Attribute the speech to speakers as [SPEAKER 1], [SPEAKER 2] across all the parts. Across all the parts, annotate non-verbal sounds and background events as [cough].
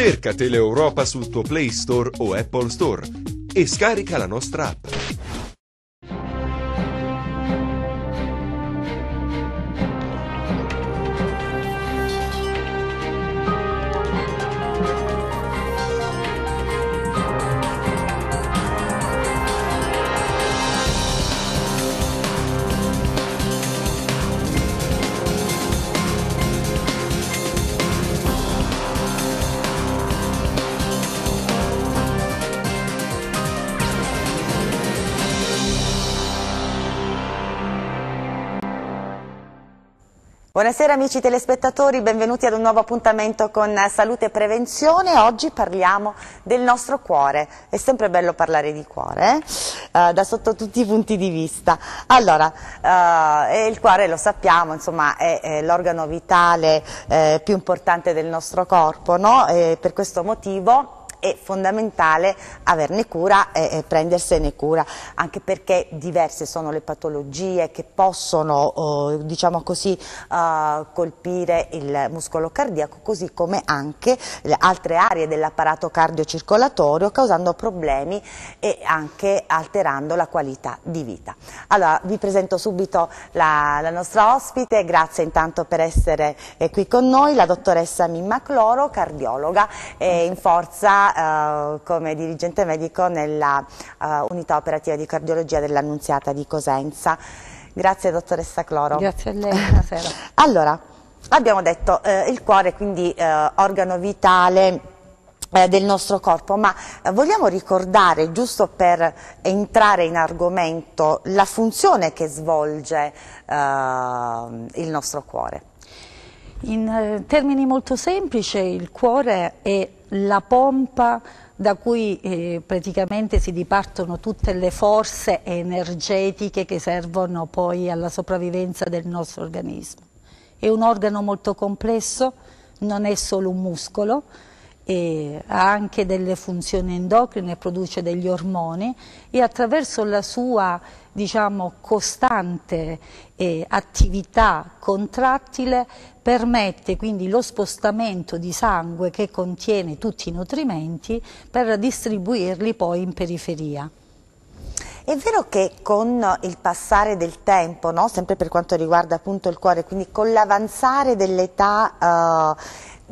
[SPEAKER 1] Cerca Teleeuropa sul tuo Play Store o Apple Store e scarica la nostra app.
[SPEAKER 2] Buonasera amici telespettatori, benvenuti ad un nuovo appuntamento con Salute e Prevenzione. Oggi parliamo del nostro cuore, è sempre bello parlare di cuore, eh? Eh, da sotto tutti i punti di vista. Allora, eh, il cuore lo sappiamo, insomma, è, è l'organo vitale eh, più importante del nostro corpo, no? E per questo motivo è fondamentale averne cura e prendersene cura, anche perché diverse sono le patologie che possono oh, diciamo così, eh, colpire il muscolo cardiaco, così come anche altre aree dell'apparato cardiocircolatorio, causando problemi e anche alterando la qualità di vita. Allora, vi presento subito la, la nostra ospite, grazie intanto per essere eh, qui con noi, la dottoressa Mimma Cloro, cardiologa eh, in forza eh, come dirigente medico nella eh, unità operativa di cardiologia dell'Annunziata di Cosenza. Grazie dottoressa Cloro. Grazie a lei, buonasera. [laughs] allora, abbiamo detto eh, il cuore quindi eh, organo vitale eh, del nostro corpo, ma vogliamo ricordare, giusto per entrare in argomento, la funzione che svolge il nostro cuore?
[SPEAKER 3] In termini molto semplici il cuore è la pompa da cui eh, praticamente si dipartono tutte le forze energetiche che servono poi alla sopravvivenza del nostro organismo. È un organo molto complesso, non è solo un muscolo, ha anche delle funzioni endocrine, produce degli ormoni e attraverso la sua diciamo, costante eh, attività contrattile permette quindi lo spostamento di sangue che contiene tutti i nutrimenti per distribuirli poi in periferia.
[SPEAKER 2] È vero che con il passare del tempo, no? sempre per quanto riguarda appunto il cuore, quindi con l'avanzare dell'età, eh,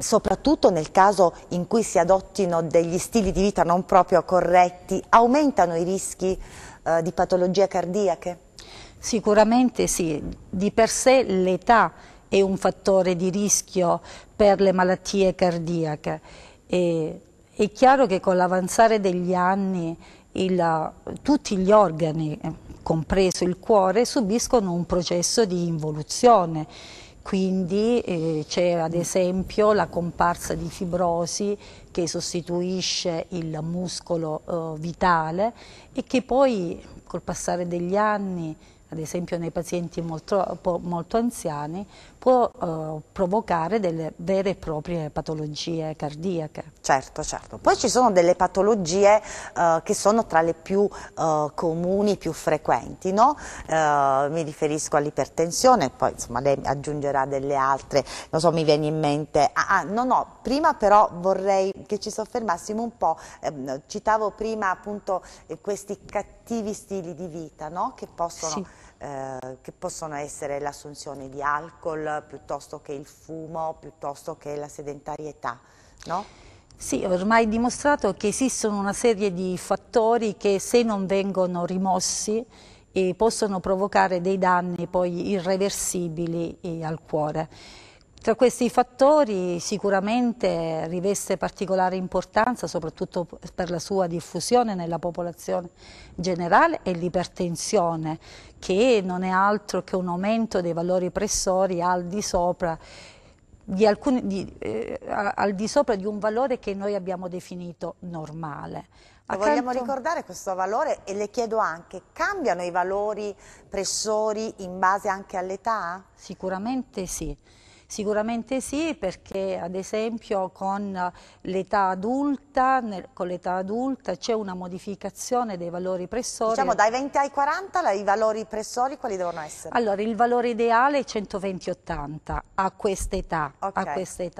[SPEAKER 2] soprattutto nel caso in cui si adottino degli stili di vita non proprio corretti, aumentano i rischi? eh, di patologie cardiache?
[SPEAKER 3] Sicuramente sì, di per sé l'età è un fattore di rischio per le malattie cardiache. E, è chiaro che con l'avanzare degli anni il, tutti gli organi, compreso il cuore, subiscono un processo di involuzione quindi eh, c'è ad esempio la comparsa di fibrosi che sostituisce il muscolo eh, vitale e che poi col passare degli anni ad esempio nei pazienti molto, molto anziani, può eh, provocare delle vere
[SPEAKER 2] e proprie patologie cardiache. Certo, certo. Poi ci sono delle patologie eh, che sono tra le più eh, comuni, più frequenti, no? Eh, mi riferisco all'ipertensione, poi insomma lei aggiungerà delle altre, non so, mi viene in mente... Ah, ah no, no, prima però vorrei che ci soffermassimo un po', ehm, citavo prima appunto eh, questi cattivi stili di vita, no? Che possono... Sì eh, che possono essere l'assunzione di alcol piuttosto che il fumo, piuttosto che la sedentarietà, no?
[SPEAKER 3] Sì, ormai è dimostrato che esistono una serie di fattori che se non vengono rimossi eh, possono provocare dei danni poi irreversibili eh, al cuore. Tra questi fattori sicuramente riveste particolare importanza soprattutto per la sua diffusione nella popolazione generale e l'ipertensione che non è altro che un aumento dei valori pressori al di sopra di, alcuni, di eh, al di sopra di un valore che noi abbiamo definito normale. Accanto... Vogliamo
[SPEAKER 2] ricordare questo valore e le chiedo anche, cambiano i valori pressori in base anche all'età? Sicuramente sì. Sicuramente sì, perché
[SPEAKER 3] ad esempio con l'età adulta, adulta c'è una modificazione dei valori pressori. Diciamo dai
[SPEAKER 2] 20 ai 40 i valori pressori quali devono essere? Allora
[SPEAKER 3] il valore ideale è 120-80 a quest'età. Okay. Quest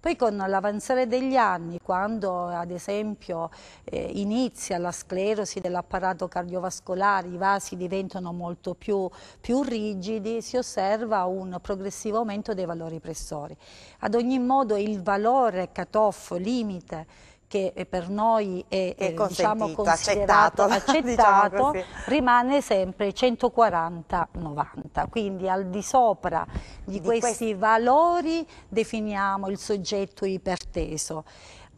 [SPEAKER 3] Poi con l'avanzare degli anni, quando ad esempio eh, inizia la sclerosi dell'apparato cardiovascolare, i vasi diventano molto più, più rigidi, si osserva un progressivo aumento dei valori repressori. Ad ogni modo il valore catoffo, limite che eh, per noi è, è eh, diciamo, considerato accettato, [laughs] accettato diciamo rimane sempre 140-90. Quindi al di sopra di, di questi, questi valori definiamo il soggetto iperteso.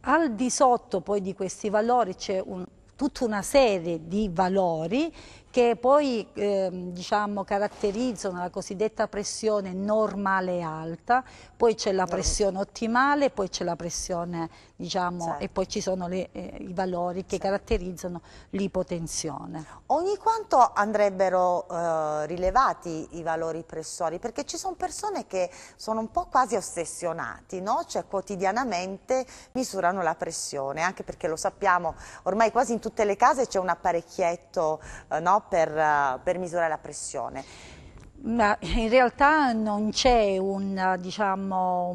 [SPEAKER 3] Al di sotto poi di questi valori c'è un, tutta una serie di valori che poi eh, diciamo, caratterizzano la cosiddetta pressione normale alta, poi c'è la pressione ottimale, poi c'è la pressione diciamo, certo. e poi ci sono le, eh, i valori che certo. caratterizzano l'ipotensione.
[SPEAKER 2] Ogni quanto andrebbero eh, rilevati i valori pressori? Perché ci sono persone che sono un po' quasi ossessionati, no? cioè quotidianamente misurano la pressione, anche perché lo sappiamo, ormai quasi in tutte le case c'è un apparecchietto eh, no? per, eh, per misurare la pressione.
[SPEAKER 3] Ma in realtà non c'è un, eh, diciamo,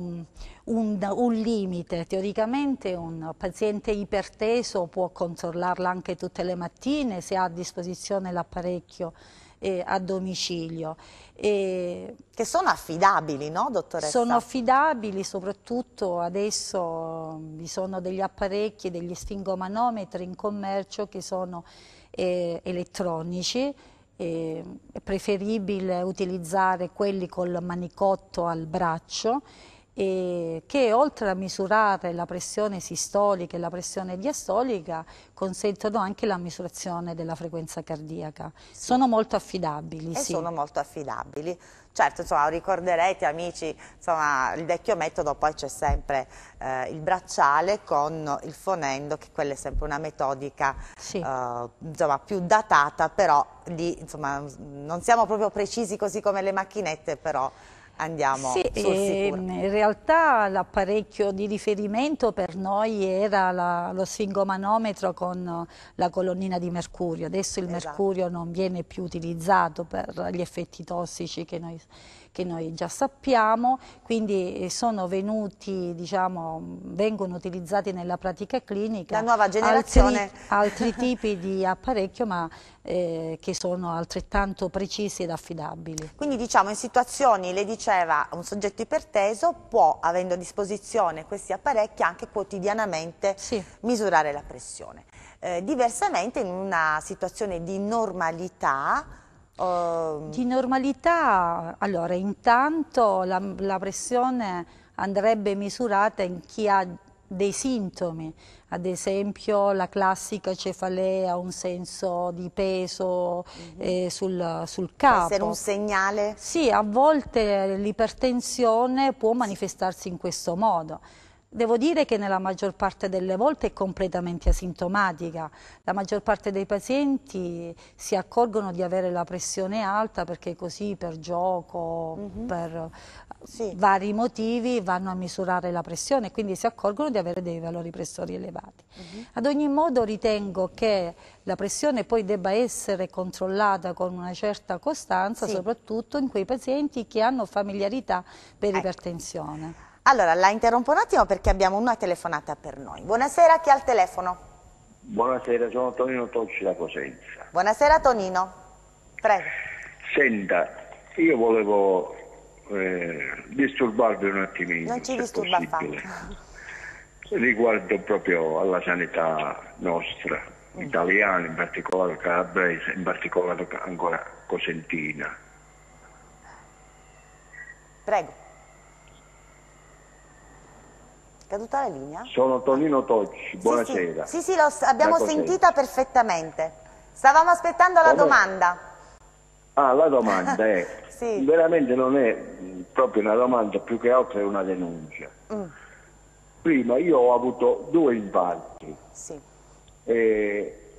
[SPEAKER 3] un, un, limite, teoricamente un paziente iperteso può controllarla anche tutte le mattine se ha a disposizione l'apparecchio eh, a domicilio.
[SPEAKER 2] E che sono affidabili, no dottoressa? Sono
[SPEAKER 3] affidabili, soprattutto adesso eh, vi sono degli apparecchi, degli sfingomanometri in commercio che sono eh, elettronici, è preferibile utilizzare quelli col manicotto al braccio che oltre a misurare la pressione sistolica e la pressione diastolica consentono anche la misurazione della frequenza cardiaca. Sì. Sono molto affidabili. E sì. sono
[SPEAKER 2] molto affidabili. Certo, insomma, ricorderete amici, insomma, il vecchio metodo poi c'è sempre eh, il bracciale con il fonendo, che quella è sempre una metodica sì. eh, insomma, più datata, però lì insomma, non siamo proprio precisi così come le macchinette, però andiamo sì, ehm, In
[SPEAKER 3] realtà l'apparecchio di riferimento per noi era la, lo sfingomanometro con la colonnina di mercurio. Adesso il esatto. mercurio non viene più utilizzato per gli effetti tossici che noi che noi già sappiamo, quindi eh, sono venuti, diciamo, vengono utilizzati nella pratica clinica La nuova altri, altri [laughs] tipi di apparecchio ma eh, che sono altrettanto precisi ed affidabili.
[SPEAKER 2] Quindi diciamo in situazioni, le diceva, un soggetto iperteso può, avendo a disposizione questi apparecchi, anche quotidianamente sì. misurare la pressione. Eh, diversamente in una situazione di normalità Uh... Di
[SPEAKER 3] normalità, allora intanto la, la pressione andrebbe misurata in chi ha dei sintomi, ad esempio la classica cefalea, un senso di peso mm -hmm. eh, sul, sul, capo. Può essere un segnale? Sì, a volte l'ipertensione può manifestarsi in questo modo. Devo dire che nella maggior parte delle volte è completamente asintomatica. La maggior parte dei pazienti si accorgono di avere la pressione alta perché così per gioco, mm -hmm. per sì. vari motivi vanno a misurare la pressione, e quindi si accorgono di avere dei valori pressori elevati. Mm -hmm. Ad ogni modo ritengo che la pressione poi debba essere controllata con una certa costanza, sì. soprattutto
[SPEAKER 2] in quei pazienti che hanno familiarità per ecco. ipertensione. Allora, la interrompo un attimo perché abbiamo una telefonata per noi. Buonasera, chi ha il telefono?
[SPEAKER 1] Buonasera, sono Tonino Tocci da Cosenza.
[SPEAKER 2] Buonasera Tonino, prego.
[SPEAKER 1] Senta, io volevo eh, disturbarvi un attimino. Non ci disturba affatto. Riguardo proprio alla sanità nostra, mm. italiana, in particolare calabrese, in particolare ancora cosentina.
[SPEAKER 2] Prego. Caduta la linea?
[SPEAKER 1] Sono Tonino Tocci, buonasera. Sì, sì,
[SPEAKER 2] sì, sì abbiamo sentita perfettamente. Stavamo aspettando la Come... domanda.
[SPEAKER 1] Ah, la domanda è, [laughs] sì. veramente non è mm, proprio una domanda, più che altro è una denuncia. Mm. Prima io ho avuto due infarti. Sì. E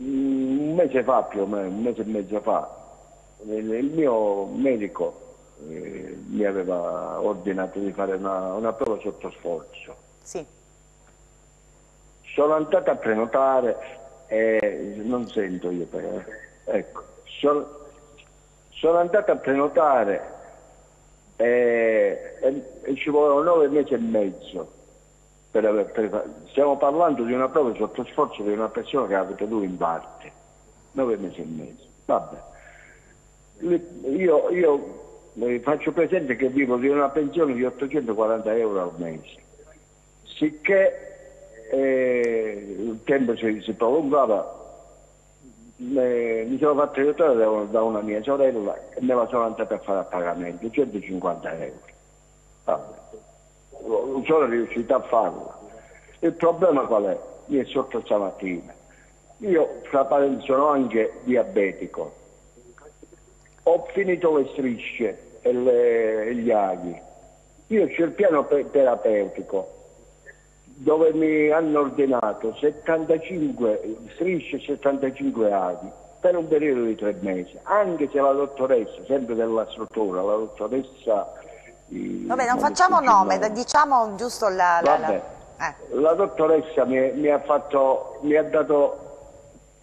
[SPEAKER 1] mm, un mese fa, più o meno, un mese e mezzo fa, il mio medico eh, mi aveva ordinato di fare una, una prova sotto sforzo. Sì. Sono andato a prenotare e non sento io però. Ecco, sono, sono andata a prenotare e, e, e, ci volevano nove mesi e mezzo. Per aver, per, stiamo parlando di una prova sotto sforzo di una persona che ha avuto lui in parte. Nove mesi e mezzo. Vabbè. Io, io le eh, faccio presente che vivo di una pensione di 840 euro al mese, sicché eh, il tempo si, si prolungava, le, eh, mi sono fatto aiutare da, da, una mia sorella e me la sono andata a fare a pagamento, 150 euro. Vabbè. Sono riuscito a farlo. Il problema qual è? Mi è sotto stamattina. Io, fra parenti, sono anche diabetico. Ho finito le strisce e, le, gli aghi. Io c'è il piano terapeutico dove mi hanno ordinato 75, strisce 75 aghi per un periodo di tre mesi, anche se la dottoressa, sempre della struttura, la dottoressa... Vabbè,
[SPEAKER 2] non facciamo nome, nome, diciamo giusto la... La, Vabbè,
[SPEAKER 1] la, eh. la dottoressa mi, mi, ha fatto, mi ha dato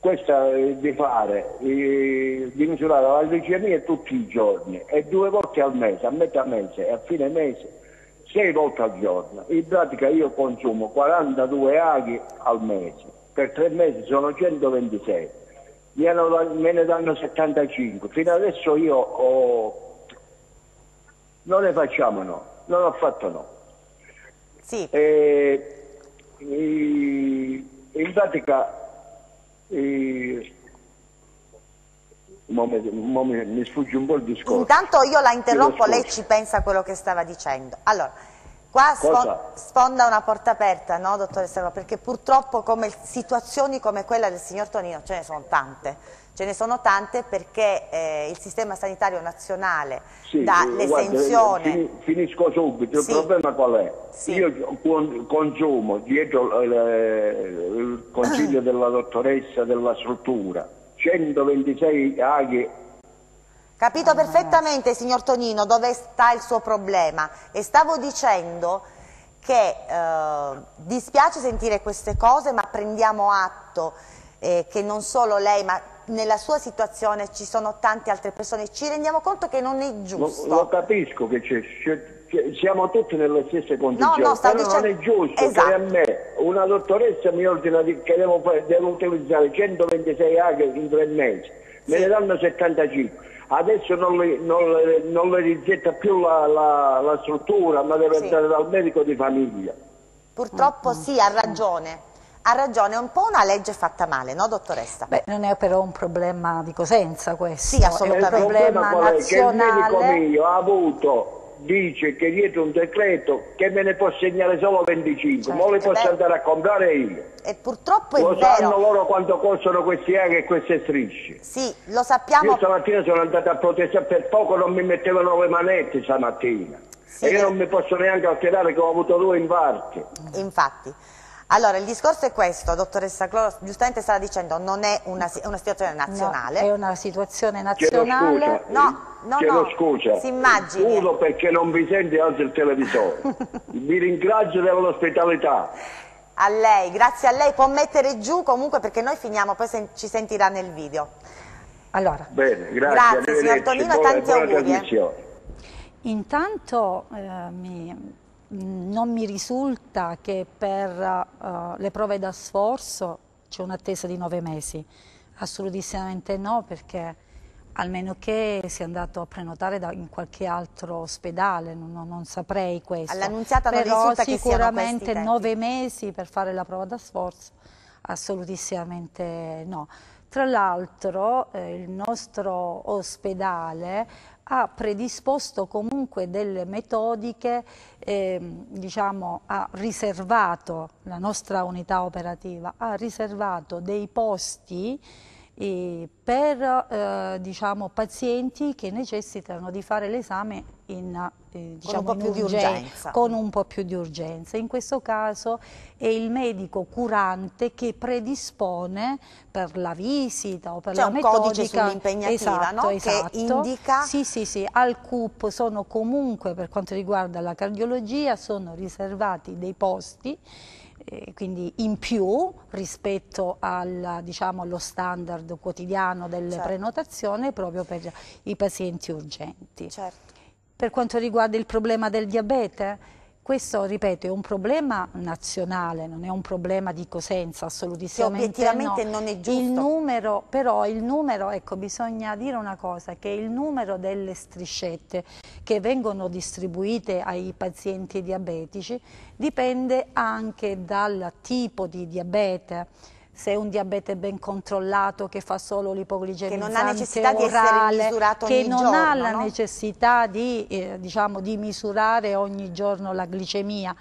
[SPEAKER 1] questa eh, di fare, eh, di misurare la glicemia tutti i giorni e due volte al mese, a metà mese e a fine mese, sei volte al giorno. In pratica io consumo 42 aghi al mese, per tre mesi sono 126, me, hanno, me ne danno 75, fino adesso io ho... non ne facciamo no, non ho fatto no. Sì. E, eh, e, in pratica e... Mo mi, mo mi, mi sfugge un po' il discorso. Intanto
[SPEAKER 2] io la interrompo, lei ci pensa a quello che stava dicendo. Allora, Qua Cosa? sfonda una porta aperta, no, dottoressa? Perché purtroppo come situazioni come quella del signor Tonino ce ne sono tante. Ce ne sono tante perché eh, il sistema sanitario nazionale sì, dà eh, l'esenzione...
[SPEAKER 1] Finisco subito, sì. il problema qual è? Sì. Io consumo dietro eh, il consiglio [clears throat] della dottoressa della struttura 126 aghi
[SPEAKER 2] Capito ah, perfettamente, signor Tonino, dove sta il suo problema. E stavo dicendo che eh, dispiace sentire queste cose, ma prendiamo atto eh, che non solo lei, ma nella sua situazione ci sono tante altre persone. Ci rendiamo conto che non è giusto.
[SPEAKER 1] Lo, lo capisco che c'è, siamo tutti nelle stesse condizioni, no, no, però dicendo... non è giusto cioè, esatto. che a me una dottoressa mi ordina di, che devo, devo utilizzare 126 acre in tre mesi, me sì. ne danno 75 adesso non le, non le, non le rigetta più la, la, la, struttura, ma deve sì. andare dal medico di famiglia.
[SPEAKER 2] Purtroppo sì, ha ragione. Ha ragione, è un po' una legge fatta male, no dottoressa?
[SPEAKER 3] Beh, non è però un problema di Cosenza questo. Sì, assolutamente. È un problema,
[SPEAKER 1] problema
[SPEAKER 2] nazionale.
[SPEAKER 3] È? che il medico
[SPEAKER 1] mio ha avuto dice che dietro un decreto che me ne può segnare solo 25, certo, ma le posso andare a comprare io. E
[SPEAKER 2] purtroppo lo è vero.
[SPEAKER 1] Lo sanno loro quanto costano questi aghi e queste strisce.
[SPEAKER 2] Sì, lo sappiamo. Io
[SPEAKER 1] stamattina sono andata a protestare, per poco non mi mettevano le manette stamattina. Sì. E io eh. non mi posso neanche alterare che ho avuto due infarti.
[SPEAKER 2] Infatti. Allora, il discorso è questo, dottoressa Cloro, giustamente stava dicendo, non è una, una situazione nazionale. No, è una situazione nazionale. Chiedo Scusa, no, no, chiedo no. scusa. Si immagina.
[SPEAKER 1] Uno perché non vi sente oggi il televisore. [laughs] vi ringrazio dell'ospitalità.
[SPEAKER 2] A lei, grazie a lei. Può mettere giù comunque perché noi finiamo, poi se, ci sentirà nel video. Allora.
[SPEAKER 1] Bene, grazie. Grazie signor Tonino, tanti auguri. Eh.
[SPEAKER 3] Intanto eh, mi non mi risulta che per uh, le prove da sforzo c'è un'attesa di nove mesi, assolutissimamente no perché almeno che sia andato a prenotare da, in qualche altro ospedale, non, non saprei questo. All'annunziata non Però risulta sicuramente nove mesi per fare la prova da sforzo, assolutissimamente no. Tra l'altro eh, il nostro ospedale ha predisposto comunque delle metodiche, eh, diciamo, ha riservato, la nostra unità operativa ha riservato dei posti per eh, diciamo, pazienti che necessitano di fare l'esame in, eh, diciamo, con, un diciamo, in urgenza, con, un po' più di urgenza. In questo caso è il medico curante che predispone per la visita o per cioè la metodica. C'è un codice sull'impegnativa esatto, no? esatto. che esatto. indica... Sì, sì, sì, al CUP sono comunque per quanto riguarda la cardiologia sono riservati dei posti quindi in più rispetto al, diciamo, allo standard quotidiano delle certo. prenotazioni proprio per i pazienti urgenti. Certo. Per quanto riguarda il problema del diabete, questo, ripeto, è un problema nazionale, non è un problema di Cosenza, assolutamente che no. non è giusto. Il numero, però il numero, ecco, bisogna dire una cosa, che il numero delle striscette che vengono distribuite ai pazienti diabetici dipende anche dal tipo di diabete se è un diabete ben controllato che fa solo l'ipoglicemia orale, che non ha necessità orale, di essere misurato ogni che non giorno, ha la no? necessità di, eh, diciamo, di misurare ogni giorno la glicemia.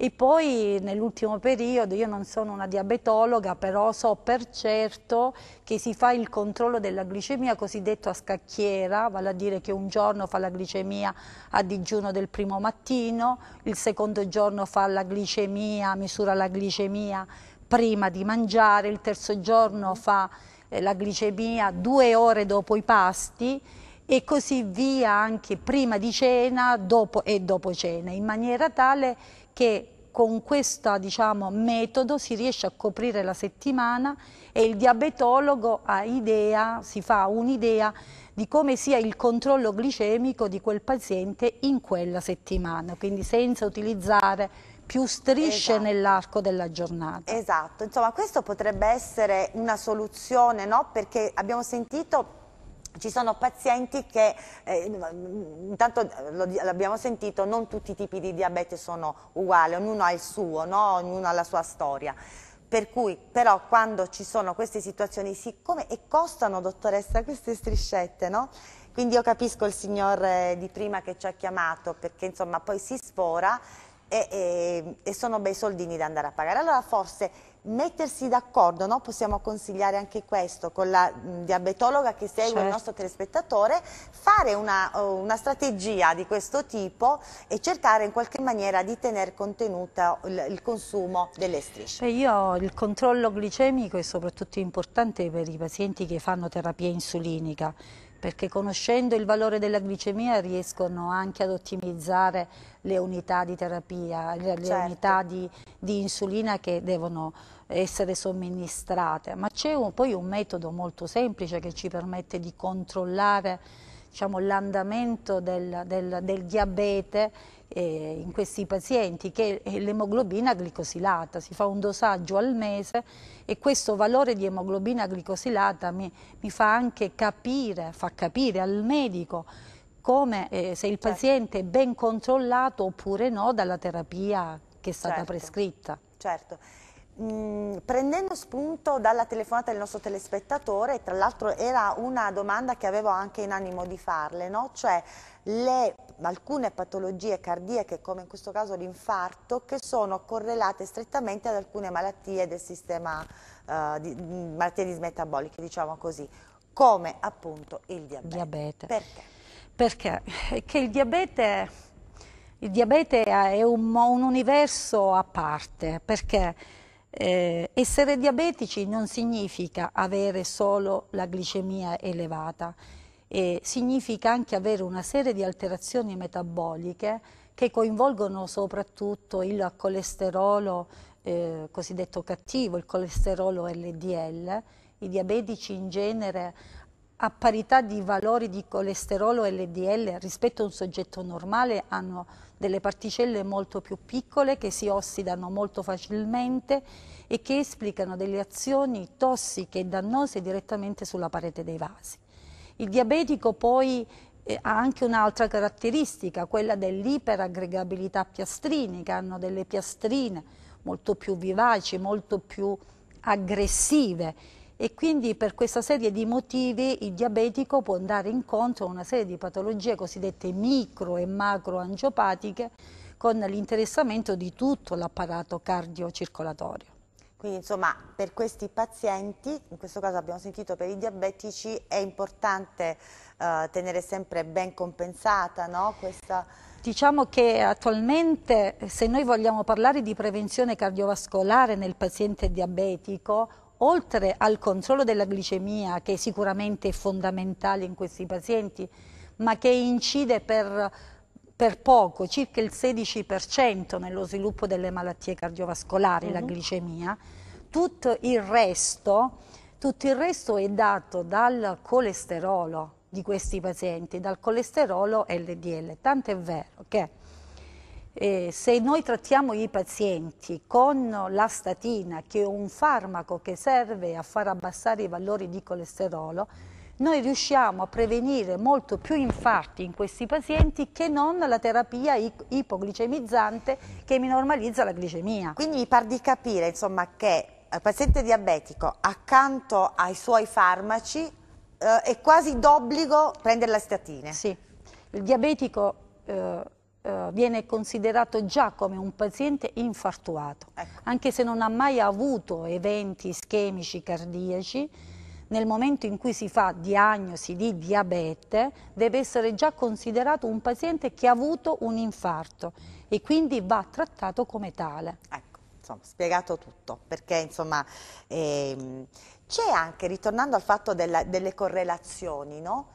[SPEAKER 3] E poi nell'ultimo periodo, io non sono una diabetologa, però so per certo che si fa il controllo della glicemia cosiddetto a scacchiera, vale a dire che un giorno fa la glicemia a digiuno del primo mattino, il secondo giorno fa la glicemia, misura la glicemia prima di mangiare, il terzo giorno fa eh, la glicemia due ore dopo i pasti e così via anche prima di cena dopo, e dopo cena, in maniera tale che con questo diciamo, metodo si riesce a coprire la settimana e il diabetologo ha idea, si fa un'idea di come sia il controllo glicemico di quel paziente in quella settimana, quindi senza utilizzare più strisce esatto. nell'arco della giornata.
[SPEAKER 2] Esatto, insomma questo potrebbe essere una soluzione, no? perché abbiamo sentito ci sono pazienti che, eh, intanto eh, l'abbiamo sentito, non tutti i tipi di diabete sono uguali, ognuno ha il suo, no? ognuno ha la sua storia. Per cui però quando ci sono queste situazioni, siccome e costano dottoressa queste striscette, no? Quindi io capisco il signore di prima che ci ha chiamato perché insomma poi si sfora e, e, e sono bei soldini da andare a pagare. Allora forse mettersi d'accordo, no? possiamo consigliare anche questo con la mh, diabetologa che segue certo. il nostro telespettatore, fare una, uh, una, strategia di questo tipo e cercare in qualche maniera di tenere contenuto il, il consumo delle strisce.
[SPEAKER 3] Beh, io il controllo glicemico è soprattutto importante per i pazienti che fanno terapia insulinica perché conoscendo il valore della glicemia riescono anche ad ottimizzare le unità di terapia, le, certo. unità di, di, insulina che devono essere somministrate. Ma c'è poi un metodo molto semplice che ci permette di controllare diciamo, l'andamento del, del, del diabete eh, in questi pazienti, che è eh, l'emoglobina glicosilata, si fa un dosaggio al mese e questo valore di emoglobina glicosilata mi, mi fa anche capire, fa capire al medico come eh, se il certo. paziente è ben controllato oppure no dalla terapia che è stata certo, prescritta.
[SPEAKER 2] Certo. Mm, prendendo spunto dalla telefonata del nostro telespettatore, tra l'altro era una domanda che avevo anche in animo di farle, no? cioè le, alcune patologie cardiache, come in questo caso l'infarto, che sono correlate strettamente ad alcune malattie del sistema, eh, di, mm, malattie dismetaboliche, diciamo così, come appunto il diabete. diabete. Perché?
[SPEAKER 3] Perché? Perché il diabete, il diabete è un, un, universo a parte, perché eh, essere diabetici non significa avere solo la glicemia elevata, eh, significa anche avere una serie di alterazioni metaboliche che coinvolgono soprattutto il colesterolo eh, cosiddetto cattivo, il colesterolo LDL. I diabetici in genere a parità di valori di colesterolo LDL rispetto a un soggetto normale hanno delle particelle molto più piccole che si ossidano molto facilmente e che esplicano delle azioni tossiche e dannose direttamente sulla parete dei vasi. Il diabetico poi eh, ha anche un'altra caratteristica, quella dell'iperaggregabilità piastrinica, hanno delle piastrine molto più vivaci, molto più aggressive e quindi per questa serie di motivi il diabetico può andare incontro a una serie di patologie cosiddette micro e macro angiopatiche con l'interessamento di tutto l'apparato cardiocircolatorio.
[SPEAKER 2] Quindi insomma per questi pazienti, in questo caso abbiamo sentito per i diabetici, è importante eh, tenere sempre ben compensata no? questa...
[SPEAKER 3] Diciamo che attualmente se noi vogliamo parlare di prevenzione cardiovascolare nel paziente diabetico, oltre al controllo della glicemia che è sicuramente è fondamentale in questi pazienti, ma che incide per per poco, circa il 16% nello sviluppo delle malattie cardiovascolari, uh -huh. la mhm. glicemia, tutto il, resto, tutto il resto è dato dal colesterolo di questi pazienti, dal colesterolo LDL, tanto è vero che eh, se noi trattiamo i pazienti con la statina, che è un farmaco che serve a far abbassare i valori di colesterolo, noi riusciamo a prevenire molto più infarti in questi pazienti che non la terapia ipoglicemizzante che minormalizza la
[SPEAKER 2] glicemia. Quindi mi par di capire insomma, che il eh, paziente diabetico accanto ai suoi farmaci eh, è quasi d'obbligo prendere la statina. Sì,
[SPEAKER 3] il diabetico... Eh, eh viene considerato già come un paziente infartuato, ecco. anche se non ha mai avuto eventi ischemici cardiaci, nel momento in cui si fa diagnosi di diabete deve essere già considerato un paziente che ha avuto un infarto e quindi va trattato come tale.
[SPEAKER 2] Ecco, insomma, spiegato tutto, perché insomma... Ehm, c'è anche, ritornando al fatto della, delle correlazioni, no?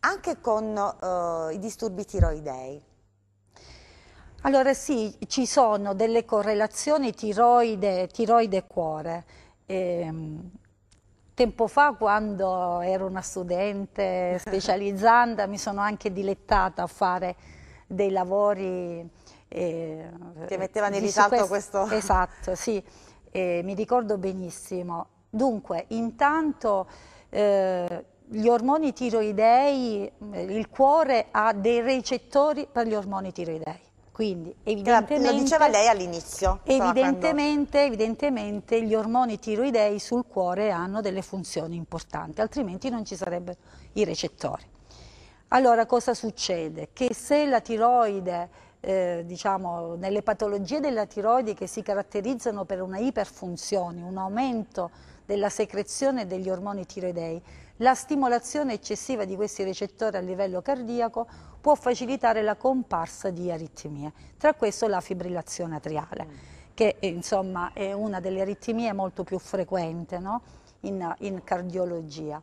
[SPEAKER 2] anche con eh, i disturbi tiroidei.
[SPEAKER 3] Allora sì, ci sono delle correlazioni tiroide-cuore. Tiroide ehm, Tempo fa, quando ero una studente [laughs] specializzata, mi sono anche dilettata a fare dei lavori... Eh, che mettevano in risalto questo... questo... [laughs] Esatto, sì, eh, mi ricordo benissimo. Dunque, intanto... Eh, gli ormoni tiroidei, il cuore ha dei recettori per gli ormoni tiroidei. Quindi, evidentemente, lo diceva lei
[SPEAKER 2] all'inizio. Evidentemente,
[SPEAKER 3] evidentemente, gli ormoni tiroidei sul cuore hanno delle funzioni importanti, altrimenti non ci sarebbero i recettori. Allora cosa succede? Che se la tiroide, eh, diciamo, nelle patologie della tiroide che si caratterizzano per una iperfunzione, un aumento della secrezione degli ormoni tiroidei, la stimolazione eccessiva di questi recettori a livello cardiaco può facilitare la comparsa di aritmie, tra questo la fibrillazione atriale, che eh, insomma è una delle aritmie molto più frequenti no? in, in cardiologia.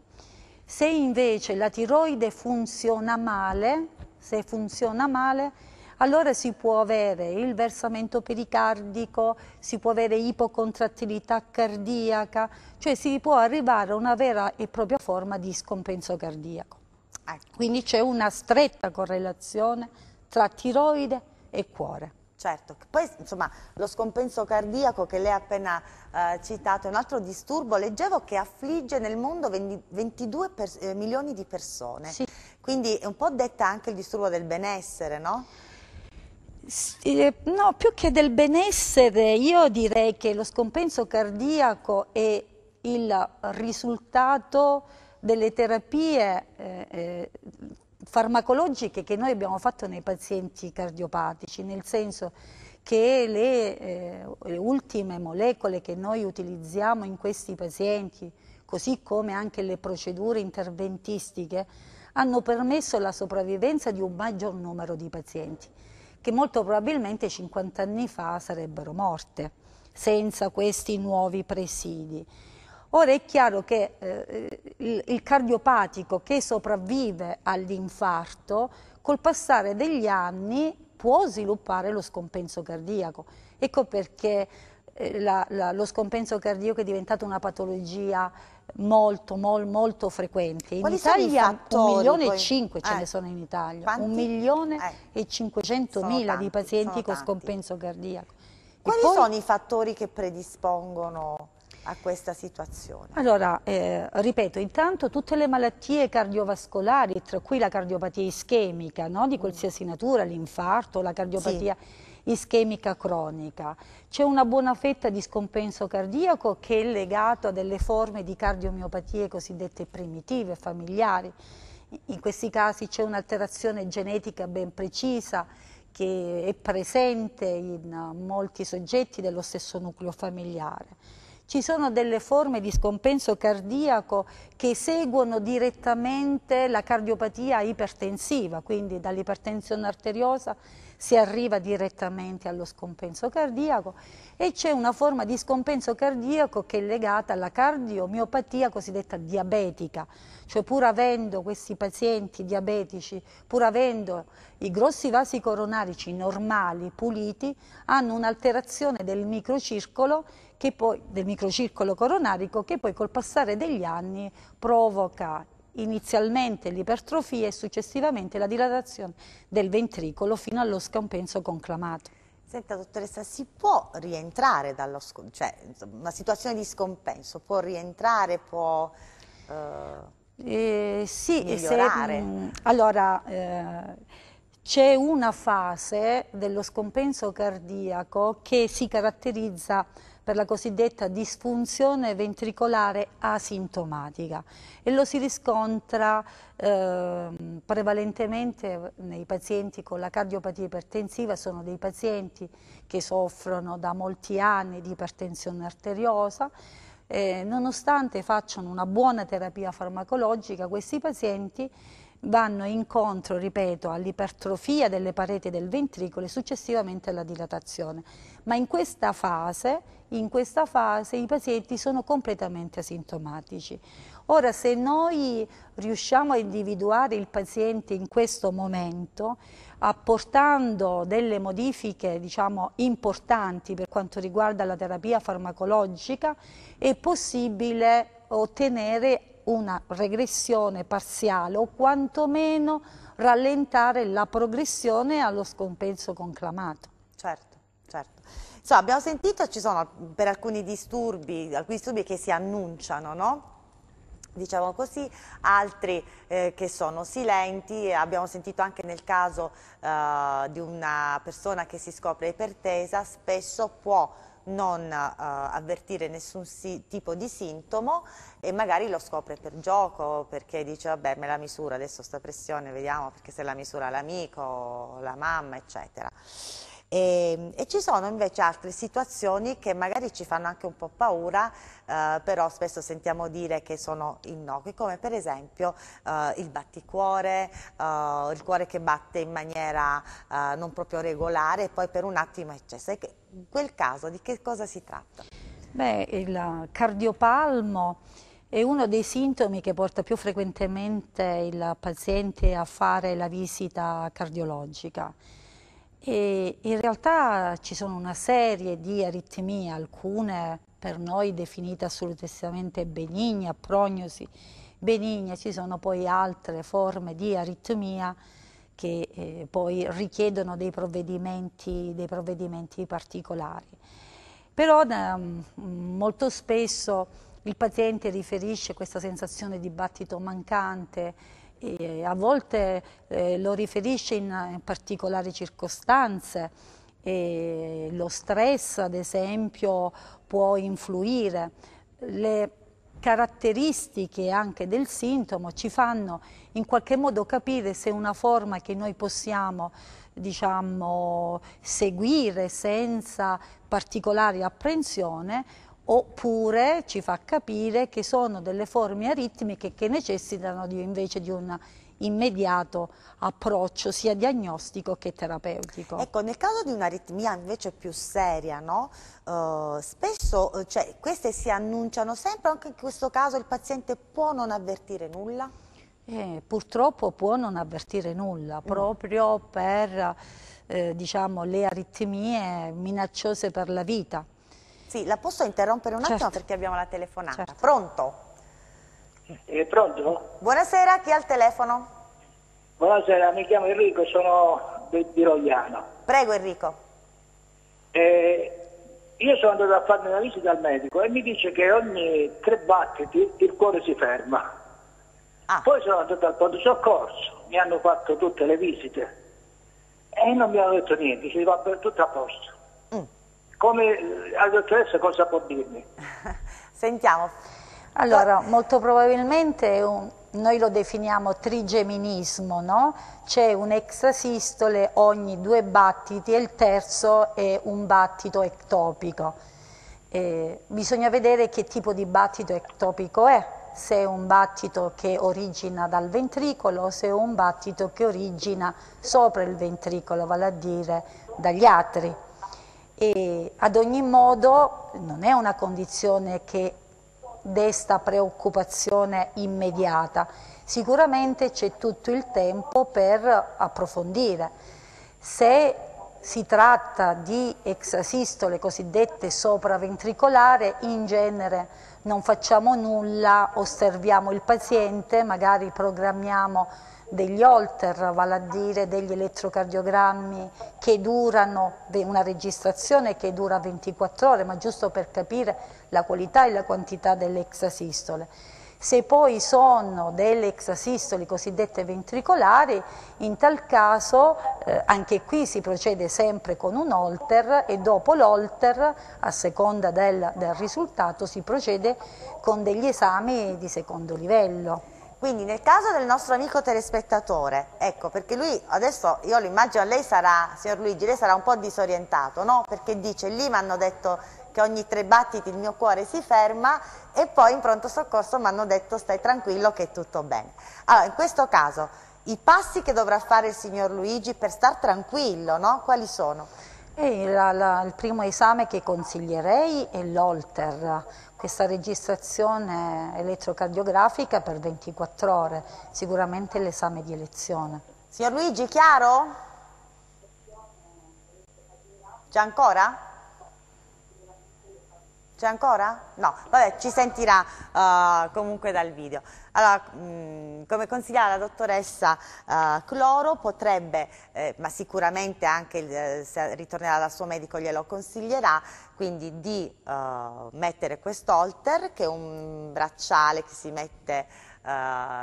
[SPEAKER 3] Se invece la tiroide funziona male, se funziona male allora si può avere il versamento pericardico, si può avere ipocontrattilità cardiaca, cioè si può arrivare a una vera e propria forma di scompenso cardiaco. Ecco. Quindi c'è una stretta
[SPEAKER 2] correlazione tra tiroide e cuore. Certo, poi insomma lo scompenso cardiaco che lei ha appena eh, citato è un altro disturbo, leggevo che affligge nel mondo 20, 22 per, eh, milioni di persone, sì. quindi è un po' detta anche il disturbo del benessere, no?
[SPEAKER 3] Eh, no, più che del benessere, io direi che lo scompenso cardiaco è il risultato delle terapie eh, eh, farmacologiche che noi abbiamo fatto nei pazienti cardiopatici, nel senso che le, eh, le ultime molecole che noi utilizziamo in questi pazienti, così come anche le procedure interventistiche, hanno permesso la sopravvivenza di un maggior numero di pazienti che molto probabilmente 50 anni fa sarebbero morte senza questi nuovi presidi. Ora è chiaro che eh, il, il cardiopatico che sopravvive all'infarto col passare degli anni può sviluppare lo scompenso cardiaco. Ecco perché eh, la, la, lo scompenso cardiaco è diventato una patologia molto, mol, molto frequenti. In Quali Italia un milione e cinque ce eh. ne sono in Italia, Quanti? un milione eh. e cinquecentomila di pazienti con scompenso cardiaco.
[SPEAKER 2] Quali poi, sono i fattori che predispongono a questa situazione?
[SPEAKER 3] Allora, eh, ripeto, intanto tutte le malattie cardiovascolari, tra cui la cardiopatia ischemica, no? di mm. qualsiasi natura, l'infarto, la cardiopatia... Sì ischemica cronica. C'è una buona fetta di scompenso cardiaco che è legato a delle forme di cardiomiopatie cosiddette primitive, familiari. In questi casi c'è un'alterazione genetica ben precisa che è presente in molti soggetti dello stesso nucleo familiare ci sono delle forme di scompenso cardiaco che seguono direttamente la cardiopatia ipertensiva, quindi dall'ipertensione arteriosa si arriva direttamente allo scompenso cardiaco e c'è una forma di scompenso cardiaco che è legata alla cardiomiopatia cosiddetta diabetica, cioè pur avendo questi pazienti diabetici, pur avendo i grossi vasi coronarici normali, puliti, hanno un'alterazione del microcircolo poi, del microcircolo coronarico che poi col passare degli anni provoca inizialmente l'ipertrofia e successivamente la dilatazione del ventricolo fino allo scompenso conclamato.
[SPEAKER 2] Senta dottoressa, si può rientrare dallo scompenso, cioè una situazione di scompenso può rientrare, può... Eh... Eh, sì, migliorare. Se, mm, mh, allora eh,
[SPEAKER 3] c'è una fase dello scompenso cardiaco che si caratterizza per la cosiddetta disfunzione ventricolare asintomatica e lo si riscontra eh, prevalentemente nei pazienti con la cardiopatia ipertensiva, sono dei pazienti che soffrono da molti anni di ipertensione arteriosa, eh, nonostante facciano una buona terapia farmacologica, questi pazienti vanno incontro, ripeto, all'ipertrofia delle pareti del ventricolo e successivamente alla dilatazione. Ma in questa fase, in questa fase i pazienti sono completamente asintomatici. Ora, se noi riusciamo a individuare il paziente in questo momento, apportando delle modifiche diciamo, importanti per quanto riguarda la terapia farmacologica, è possibile ottenere una regressione parziale o quantomeno rallentare la
[SPEAKER 2] progressione allo scompenso conclamato. Certo, certo. So, abbiamo sentito che ci sono per alcuni disturbi, alcuni disturbi che si annunciano, no? diciamo così, altri eh, che sono silenti, abbiamo sentito anche nel caso eh, di una persona che si scopre ipertesa, spesso può non eh, avvertire nessun si, tipo di sintomo e magari lo scopre per gioco perché dice vabbè me la misura adesso sta pressione vediamo perché se la misura l'amico, la mamma eccetera. E, ehm, e, ci sono invece altre situazioni che magari ci fanno anche un po' paura, eh, però spesso sentiamo dire che sono innocui, come per esempio eh, il batticuore, eh, il cuore che batte in maniera eh, non proprio regolare e poi per un attimo cioè, eccesso in quel caso di che cosa si tratta?
[SPEAKER 3] Beh, il cardiopalmo è uno dei sintomi che porta più frequentemente il paziente a fare la visita cardiologica. E in realtà ci sono una serie di aritmie, alcune per noi definite assolutamente benigne, a prognosi benigne, ci sono poi altre forme di aritmia che eh, poi richiedono dei provvedimenti, dei provvedimenti particolari. Però da, mm, molto spesso il paziente riferisce questa sensazione di battito mancante, eh, a volte eh, lo riferisce in, in particolari circostanze, lo stress ad esempio può influire. Le, caratteristiche anche del sintomo ci fanno in qualche modo capire se è una forma che noi possiamo diciamo, seguire senza particolare apprensione oppure ci fa capire che sono delle forme aritmiche che necessitano di, invece di una immediato approccio sia
[SPEAKER 2] diagnostico che terapeutico. Ecco, nel caso di un'aritmia invece più seria, no? uh, spesso eh, cioè, queste si annunciano sempre, anche in questo caso il paziente può non avvertire nulla? Eh, purtroppo può non avvertire nulla, mm.
[SPEAKER 3] proprio per eh, diciamo, le aritmie minacciose per la vita.
[SPEAKER 2] Sì, la posso interrompere un certo. attimo perché abbiamo la telefonata. Certo. Pronto?
[SPEAKER 1] Eh, pronto?
[SPEAKER 2] Buonasera, chi ha il telefono? Buonasera, mi chiamo Enrico,
[SPEAKER 1] sono di, di Rogliano.
[SPEAKER 2] Prego Enrico.
[SPEAKER 1] Eh, io sono andato a fare una visita al medico e mi dice che ogni tre battiti il cuore si ferma. Ah. Poi sono andato al pronto soccorso, mi hanno fatto tutte le visite e non mi hanno detto niente, ci va tutto a posto. Mm. Come la dottoressa cosa può dirmi?
[SPEAKER 2] [laughs] Sentiamo. Allora, molto
[SPEAKER 3] probabilmente un, noi lo definiamo trigeminismo, no? C'è un'extrasistole ogni due battiti e il terzo è un battito ectopico. Eh, bisogna vedere che tipo di battito ectopico è, se è un battito che origina dal ventricolo o se è un battito che origina sopra il ventricolo, vale a dire dagli atri. E ad ogni modo non è una condizione che desta preoccupazione immediata. Sicuramente c'è tutto il tempo per approfondire. Se si tratta di exasistole cosiddette sopraventricolare, in genere non facciamo nulla, osserviamo il paziente, magari programmiamo degli holter, vale a dire degli elettrocardiogrammi che durano, una registrazione che dura 24 ore, ma giusto per capire la qualità e la quantità delle exasistole. Se poi sono delle exasistoli cosiddette ventricolari, in tal caso eh, anche qui si procede sempre con un holter e dopo l'holter, a seconda del, del risultato, si procede con degli esami di secondo
[SPEAKER 2] livello. Quindi nel caso del nostro amico telespettatore, ecco, perché lui adesso, io lo immagino, lei sarà, signor Luigi, lei sarà un po' disorientato, no? Perché dice, lì mi hanno detto che ogni tre battiti il mio cuore si ferma e poi in pronto soccorso mi hanno detto stai tranquillo che è tutto bene. Allora, in questo caso, i passi che dovrà fare il signor Luigi per star tranquillo, no? Quali sono? La, la, il primo esame che
[SPEAKER 3] consiglierei è l'Olter, questa registrazione elettrocardiografica per 24 ore, sicuramente l'esame di elezione. Signor Luigi, chiaro?
[SPEAKER 2] C'è ancora? C'è ancora? No, vabbè, ci sentirà uh, comunque dal video. Allora, mh, mm, come consigliava la dottoressa uh, Cloro, potrebbe, eh, ma sicuramente anche il, eh, se ritornerà dal suo medico glielo consiglierà, quindi di uh, mettere quest'olter, che è un bracciale che si mette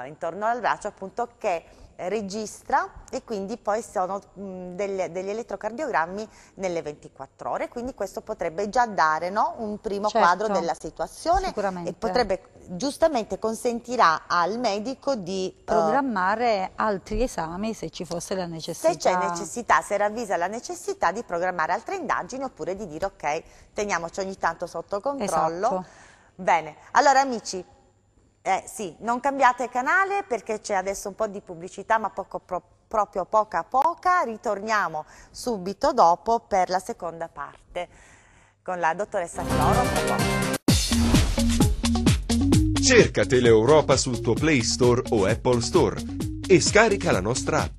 [SPEAKER 2] intorno al braccio, appunto che registra e quindi poi sono mh, mm, delle, degli elettrocardiogrammi nelle 24 ore, quindi questo potrebbe già dare no, un primo certo, quadro della situazione e potrebbe giustamente consentirà al medico di eh, programmare uh, altri esami se ci fosse la necessità. Se c'è necessità, se ravvisa la necessità di programmare altre indagini oppure di dire ok, teniamoci ogni tanto sotto controllo. Esatto. Bene, allora amici, eh, sì, non cambiate canale perché c'è adesso un po' di pubblicità ma poco, pro, proprio poca poca. Ritorniamo subito dopo per la seconda parte con la dottoressa Floro.
[SPEAKER 1] Cerca Teleeuropa sul tuo Play Store o Apple Store e scarica la nostra app.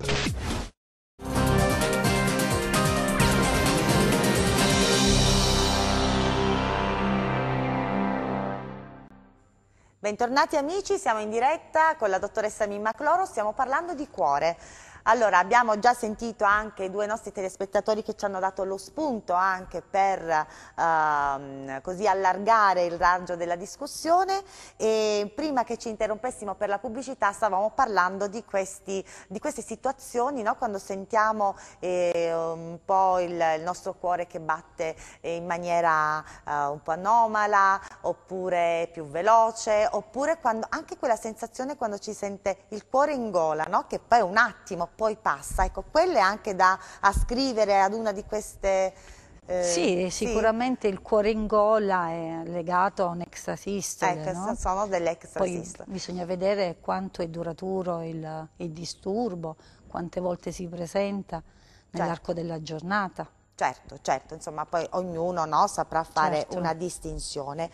[SPEAKER 2] Bentornati amici, siamo in diretta con la dottoressa Mimma Cloro, stiamo parlando di cuore. Allora, abbiamo già sentito anche due nostri telespettatori che ci hanno dato lo spunto anche per ehm, così allargare il raggio della discussione e prima che ci interrompessimo per la pubblicità stavamo parlando di, questi, di queste situazioni, no? quando sentiamo eh, un po' il, il, nostro cuore che batte in maniera eh, un po' anomala oppure più veloce, oppure quando, anche quella sensazione quando ci sente il cuore in gola, no? che poi è un attimo poi passa. Ecco, quelle anche da ascrivere ad una di queste... Eh, sì, sicuramente sì. il
[SPEAKER 3] cuore in gola è legato a un extrasistole. Eh, ecco, no? Sono
[SPEAKER 2] delle Poi
[SPEAKER 3] bisogna vedere quanto è duraturo il, il disturbo, quante volte si
[SPEAKER 2] presenta nell'arco certo. della giornata. Certo, certo, insomma poi ognuno no, saprà fare certo. una distinzione.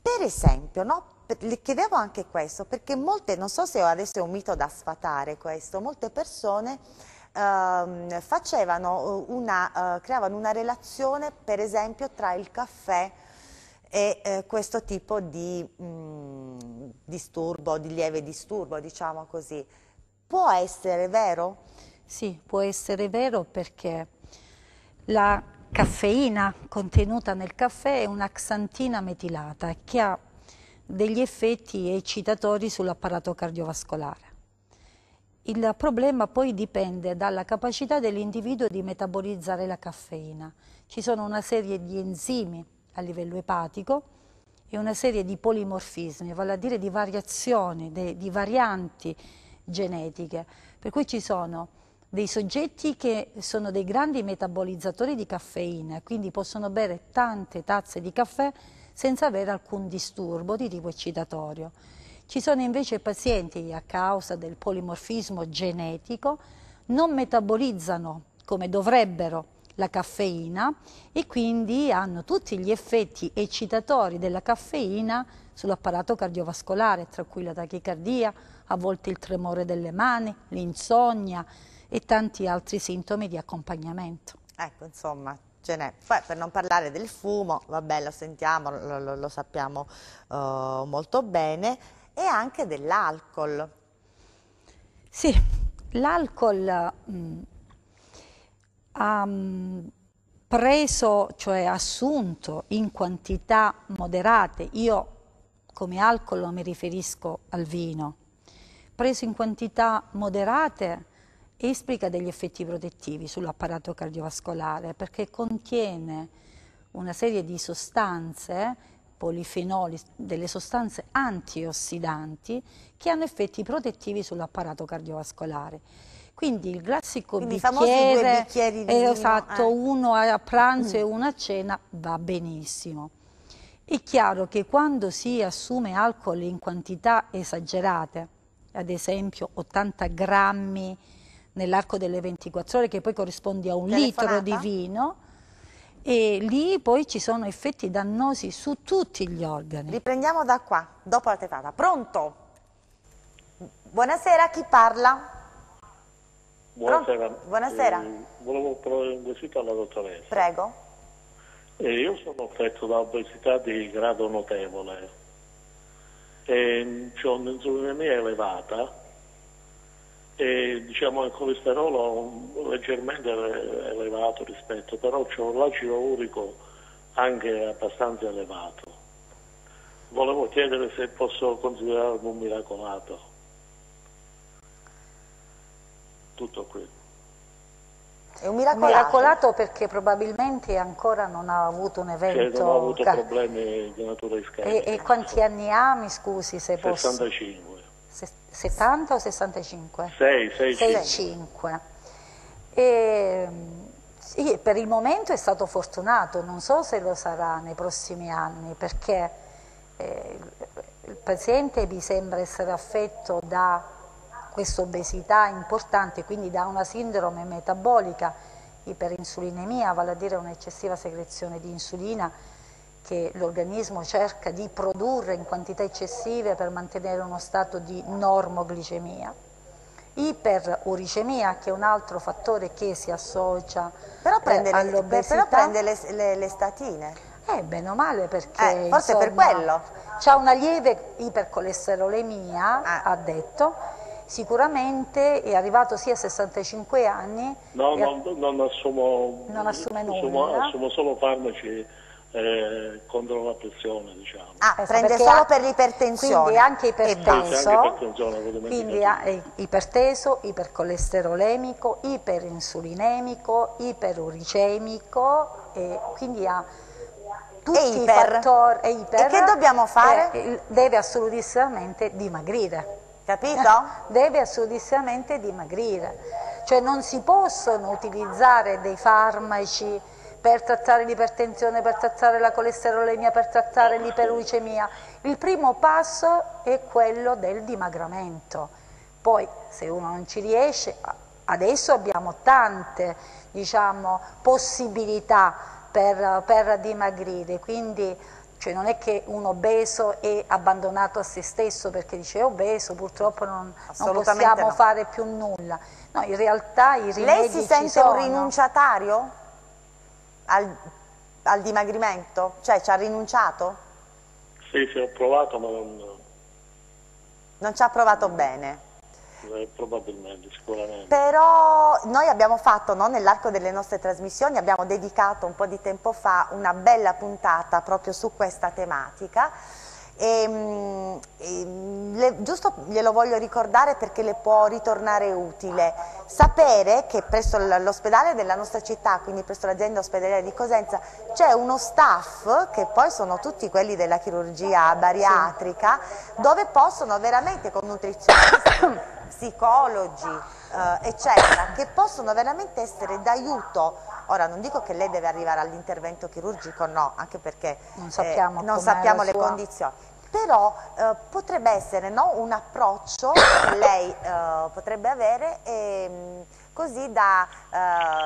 [SPEAKER 2] Per esempio, no, le chiedevo anche questo, perché molte, non so se adesso è un mito da sfatare questo, molte persone ehm, eh, una, eh, creavano una relazione per esempio tra il caffè e eh, questo tipo di mh, mm, disturbo, di lieve disturbo, diciamo così. Può essere vero? Sì, può
[SPEAKER 3] essere vero perché la caffeina contenuta nel caffè è una xantina metilata che ha degli effetti eccitatori sull'apparato cardiovascolare. Il problema poi dipende dalla capacità dell'individuo di metabolizzare la caffeina. Ci sono una serie di enzimi a livello epatico e una serie di polimorfismi, vale a dire di variazioni, de, di varianti genetiche. Per cui ci sono dei soggetti che sono dei grandi metabolizzatori di caffeina, quindi possono bere tante tazze di caffè senza avere alcun disturbo di tipo eccitatorio. Ci sono invece pazienti che a causa del polimorfismo genetico non metabolizzano come dovrebbero la caffeina e quindi hanno tutti gli effetti eccitatori della caffeina sull'apparato cardiovascolare, tra cui la tachicardia, a volte il tremore delle mani, l'insonnia e tanti altri
[SPEAKER 2] sintomi di accompagnamento. Ecco, insomma, ce n'è. Poi per non parlare del fumo, vabbè lo sentiamo, lo, lo, lo sappiamo eh, molto bene, e anche dell'alcol.
[SPEAKER 3] Sì, l'alcol mm, ha mm, preso, cioè assunto in quantità moderate, io come alcol mi riferisco al vino, preso in quantità moderate esplica degli effetti protettivi sull'apparato cardiovascolare perché contiene una serie di sostanze, polifenoli, delle sostanze antiossidanti che hanno effetti protettivi sull'apparato cardiovascolare. Quindi il classico Quindi bicchiere, due di esatto, vino, eh. uno a pranzo mm. e uno a cena va benissimo. È chiaro che quando si assume alcol in quantità esagerate, ad esempio 80 grammi nell'arco delle 24 ore che poi corrisponde a un Telefonata. litro di vino e lì poi ci sono effetti
[SPEAKER 2] dannosi su tutti gli organi. Riprendiamo da qua, dopo la tefata. Pronto? Buonasera, chi parla? Buonasera. Buonasera. Eh,
[SPEAKER 1] volevo provare
[SPEAKER 2] un quesito alla dottoressa. Prego.
[SPEAKER 1] Eh, io sono affetto da obesità di grado notevole e ho un'insulinemia elevata e diciamo il colesterolo ecco, leggermente elevato rispetto, però c'è un acido urico anche abbastanza elevato. Volevo chiedere se posso considerarlo un miracolato. Tutto qui.
[SPEAKER 3] È un miracolato, miracolato perché probabilmente ancora non ha avuto un cioè, evento. Cioè, non ha avuto
[SPEAKER 1] problemi di natura iscarica. E, e
[SPEAKER 3] quanti anni ha, mi scusi se 65. posso? 65. 70 o 65?
[SPEAKER 1] 6, 6, 6
[SPEAKER 3] 5. E, ehm, sì, per il momento è stato fortunato, non so se lo sarà nei prossimi anni, perché eh, il paziente mi sembra essere affetto da questa obesità importante, quindi da una sindrome metabolica, iperinsulinemia, vale a dire un'eccessiva secrezione di insulina, che l'organismo cerca di produrre in quantità eccessive per mantenere uno stato di normoglicemia. Iperuricemia, che è un altro fattore che si associa però eh, prende all'obesità. però prende le,
[SPEAKER 2] le, le statine.
[SPEAKER 3] Eh, bene o male perché eh, forse insomma, per quello c'è una lieve ipercolesterolemia, ah. ha detto. Sicuramente è arrivato sia a 65 anni. No,
[SPEAKER 1] no, non assumo, non assume nulla. Assumo, assumo solo farmaci eh, contro la pressione diciamo. Ah, eh,
[SPEAKER 2] prende solo per l'ipertensione quindi anche eh, iperteso
[SPEAKER 3] quindi iperteso ipercolesterolemico iperinsulinemico iperuricemico e quindi ha tutti e iper. i fattori e, iper, e che dobbiamo fare? Eh, deve assolutissimamente dimagrire capito? [laughs] deve assolutissimamente dimagrire cioè non si possono utilizzare dei farmaci per trattare l'ipertensione, per trattare la colesterolemia, per trattare l'iperuricemia. Il primo passo è quello del dimagramento. Poi se uno non ci riesce, adesso abbiamo tante diciamo, possibilità per, per dimagrire, quindi cioè non è che un obeso è abbandonato a se stesso perché dice obeso,
[SPEAKER 2] purtroppo non, non possiamo no. fare più nulla. No, in realtà i rimedi Lei si sente un rinunciatario? al, al dimagrimento? Cioè ci ha rinunciato?
[SPEAKER 1] Sì, sì, ho provato ma non...
[SPEAKER 2] Non ci ha provato bene? Eh, probabilmente, sicuramente. Però noi abbiamo fatto, no, nell'arco delle nostre trasmissioni, abbiamo dedicato un po' di tempo fa una bella puntata proprio su questa tematica e, ehm, e, ehm, le, giusto glielo voglio ricordare perché le può ritornare utile. Sapere che presso l'ospedale della nostra città, quindi presso l'azienda ospedaliera di Cosenza, c'è uno staff, che poi sono tutti quelli della chirurgia bariatrica, sì. dove possono veramente con nutrizionisti, [coughs] psicologi, eh, eccetera, che possono veramente essere d'aiuto Ora non dico che lei deve arrivare all'intervento chirurgico, no, anche perché non sappiamo, eh, non sappiamo le sua. condizioni, però eh, potrebbe essere no, un approccio che lei eh, potrebbe avere e, ehm, così da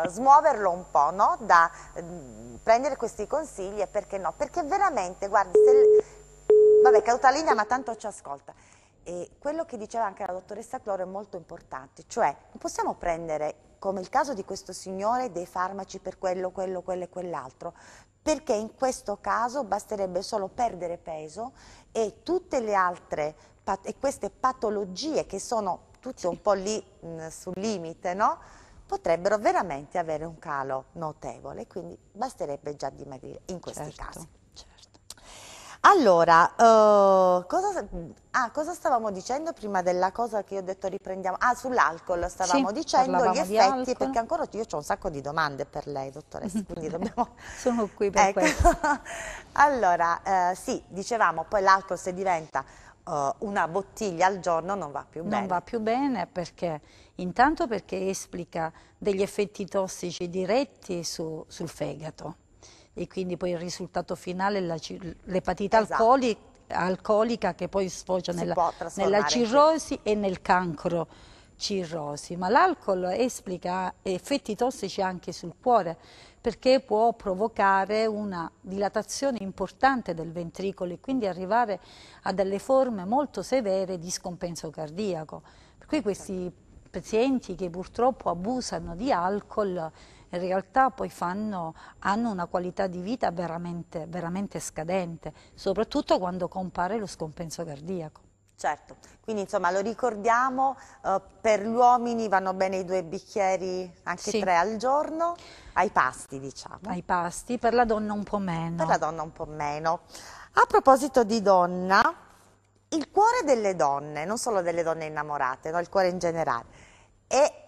[SPEAKER 2] eh, smuoverlo un po', no? da mm, prendere questi consigli e perché no? Perché veramente, guardi, se... Vabbè, caduta linea, ma tanto ci ascolta. E quello che diceva anche la dottoressa Cloro è molto importante, cioè non possiamo prendere, come il caso di questo signore, dei farmaci per quello, quello, quello e quell'altro, perché in questo caso basterebbe solo perdere peso e tutte le altre e queste patologie che sono tutte un po' lì mh, sul limite, no? potrebbero veramente avere un calo notevole, quindi basterebbe già dimagrire in questi certo. casi. Allora, uh, cosa, ah, cosa, stavamo dicendo prima della cosa che io ho detto riprendiamo? Ah, sull'alcol stavamo sì, dicendo gli effetti, perché ancora io ho un sacco di domande per lei, dottoressa, [laughs] quindi dobbiamo... Sono qui per ecco. questo. [laughs] allora, uh, sì, dicevamo, poi l'alcol se diventa uh, una bottiglia al giorno non va più bene. Non va più bene perché, intanto perché esplica degli
[SPEAKER 3] effetti tossici diretti su, sul fegato e quindi poi il risultato finale è l'epatite esatto. alcolica, che poi sfocia nella, nella, cirrosi e nel cancro cirrosi. Ma l'alcol esplica effetti tossici anche sul cuore perché può provocare una dilatazione importante del ventricolo e quindi arrivare a delle forme molto severe di scompenso cardiaco. Per cui certo. questi pazienti che purtroppo abusano di alcol in realtà poi fanno, hanno una qualità di vita veramente, veramente scadente, soprattutto quando compare lo scompenso cardiaco.
[SPEAKER 2] Certo, quindi insomma lo ricordiamo, eh, per gli uomini vanno bene i due bicchieri, anche sì. tre al giorno, ai pasti diciamo. Ai pasti, per la donna un po' meno. Per la donna un po' meno. A proposito di donna, il cuore delle donne, non solo delle donne innamorate, no? il cuore in generale, e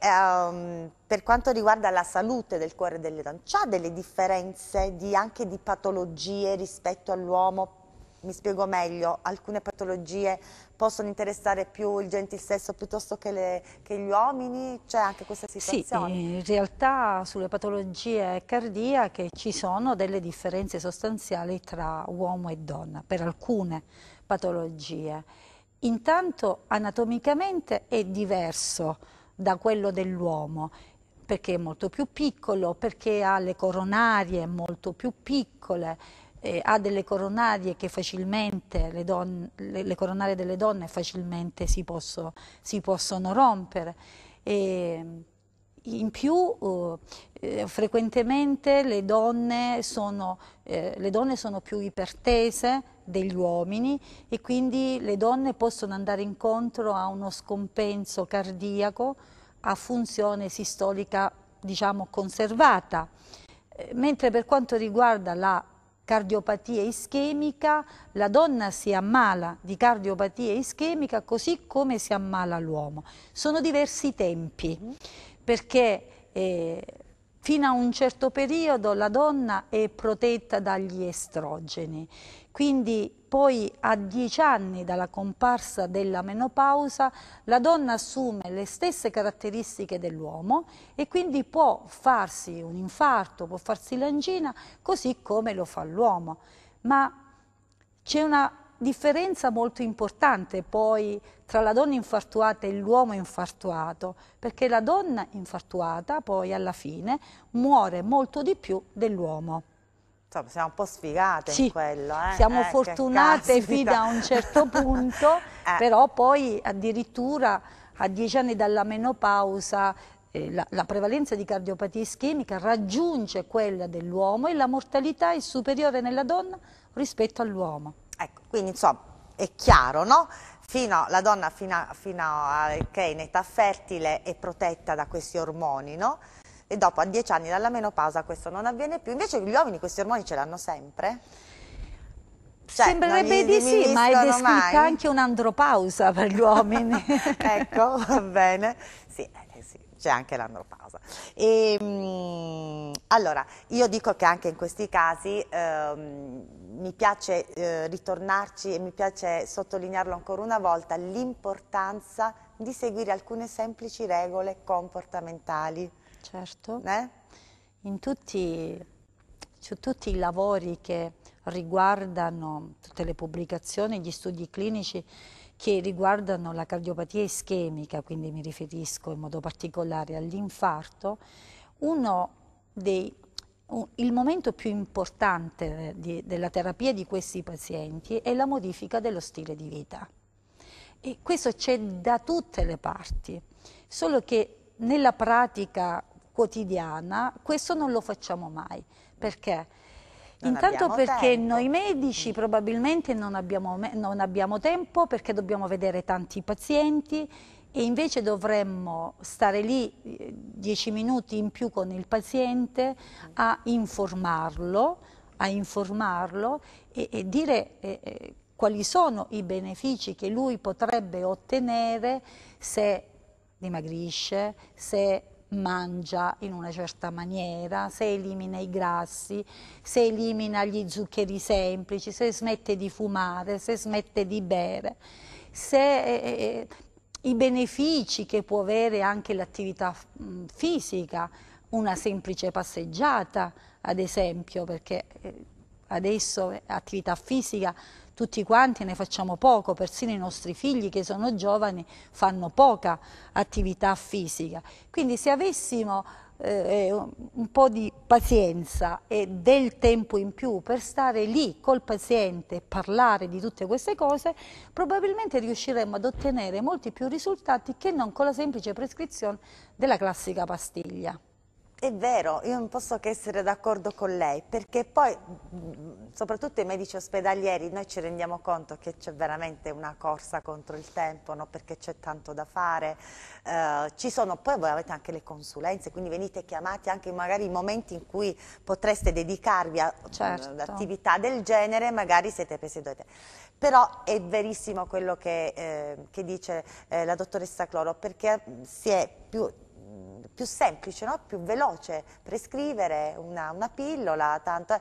[SPEAKER 2] um, per quanto riguarda la salute del cuore delle donne, c'è delle differenze di, anche di patologie rispetto all'uomo? Mi spiego meglio, alcune patologie possono interessare più il gentilsesso piuttosto che, le, che gli uomini? C'è anche questa eh, situazione? Sì,
[SPEAKER 3] in realtà sulle patologie cardiache ci sono delle differenze sostanziali tra uomo e donna per alcune patologie. Intanto anatomicamente è diverso da quello dell'uomo perché è molto più piccolo, perché ha le coronarie molto più piccole, eh, ha delle coronarie che facilmente, le, donne, le, le coronarie delle donne facilmente si, posso, si possono rompere. E, in più eh, eh, frequentemente le donne, sono, eh, le donne sono più ipertese degli uomini e quindi le donne possono andare incontro a uno scompenso cardiaco a funzione sistolica diciamo conservata, eh, mentre per quanto riguarda la cardiopatia ischemica, la donna si ammala di cardiopatia ischemica così come si ammala l'uomo. Sono diversi tempi. Mm-hmm perché eh, fino a un certo periodo la donna è protetta dagli estrogeni, quindi poi a dieci anni dalla comparsa della menopausa la donna assume le stesse caratteristiche dell'uomo e quindi può farsi un infarto, può farsi l'angina così come lo fa l'uomo. Ma c'è una differenza molto importante poi tra la donna infartuata e l'uomo infartuato, perché la donna infartuata poi alla fine muore molto di più dell'uomo.
[SPEAKER 2] Insomma, siamo un po' sfigate sì, in quello. Eh? Siamo eh, fortunate fino a un certo
[SPEAKER 3] [laughs] punto, eh. però poi addirittura a dieci anni dalla menopausa eh, la, la, prevalenza di cardiopatia ischemica raggiunge quella dell'uomo e la mortalità è superiore nella donna
[SPEAKER 2] rispetto all'uomo. Ecco, quindi insomma è chiaro, no? Fino, la donna fino a, fino a, che è in età fertile è protetta da questi ormoni, no? E dopo a dieci anni dalla menopausa questo non avviene più. Invece gli uomini questi ormoni ce l'hanno sempre? Cioè, Sembrerebbe di sì, ma è descritta mai. anche un'andropausa per gli uomini. [laughs] ecco, va bene. Sì, c'è anche la menopausa. E, ehm, mh, allora, io dico che anche in questi casi eh, mi piace eh, ritornarci e mi piace sottolinearlo ancora una volta, l'importanza di seguire alcune semplici regole comportamentali. Certo. Eh? In tutti, su tutti i lavori che
[SPEAKER 3] riguardano tutte le pubblicazioni, gli studi clinici, che riguardano la cardiopatia ischemica, quindi mi riferisco in modo particolare all'infarto, uno dei il momento più importante di, della terapia di questi pazienti è la modifica dello stile di vita. E questo c'è da tutte le parti, solo che nella pratica quotidiana questo non lo facciamo mai. Perché? Intanto perché tempo. noi medici probabilmente non abbiamo, non abbiamo tempo perché dobbiamo vedere tanti pazienti e invece dovremmo stare lì eh, dieci minuti in più con il paziente a informarlo, a informarlo e, e, dire eh, eh quali sono i benefici che lui potrebbe ottenere se dimagrisce, se mangia in una certa maniera, se elimina i grassi, se elimina gli zuccheri semplici, se smette di fumare, se smette di bere, se eh, eh, eh i benefici che può avere anche l'attività mm, fisica, una semplice passeggiata ad esempio, perché eh, adesso attività fisica tutti quanti ne facciamo poco, persino i nostri figli che sono giovani fanno poca attività fisica. Quindi se avessimo eh, eh, un po' di pazienza e del tempo in più per stare lì col paziente e parlare di tutte queste cose, probabilmente riusciremmo ad ottenere molti
[SPEAKER 2] più risultati
[SPEAKER 3] che non con la semplice prescrizione della classica pastiglia.
[SPEAKER 2] È vero, io non posso che essere d'accordo con lei, perché poi, mm, soprattutto i medici ospedalieri, noi ci rendiamo conto che c'è veramente una corsa contro il tempo, no? perché c'è tanto da fare, eh, ci sono, poi voi avete anche le consulenze, quindi venite chiamati anche magari in momenti in cui potreste dedicarvi ad mm, certo. attività del genere, magari siete presi due Però è verissimo quello che, eh, che dice eh, la dottoressa Cloro, perché mm, si è più Mm, più semplice, no? più veloce prescrivere una, una pillola, tanto,